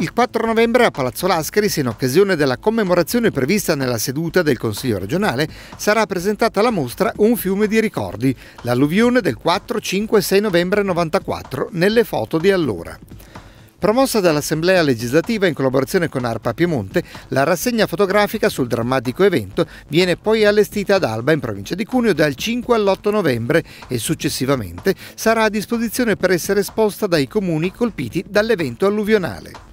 Il 4 novembre a Palazzo Lascaris, in occasione della commemorazione prevista nella seduta del Consiglio regionale, sarà presentata la mostra Un fiume di ricordi, l'alluvione del 4, 5 e 6 novembre 1994, nelle foto di allora. Promossa dall'Assemblea legislativa in collaborazione con Arpa Piemonte, la rassegna fotografica sul drammatico evento viene poi allestita ad Alba in provincia di Cuneo dal 5 all'8 novembre e successivamente sarà a disposizione per essere esposta dai comuni colpiti dall'evento alluvionale.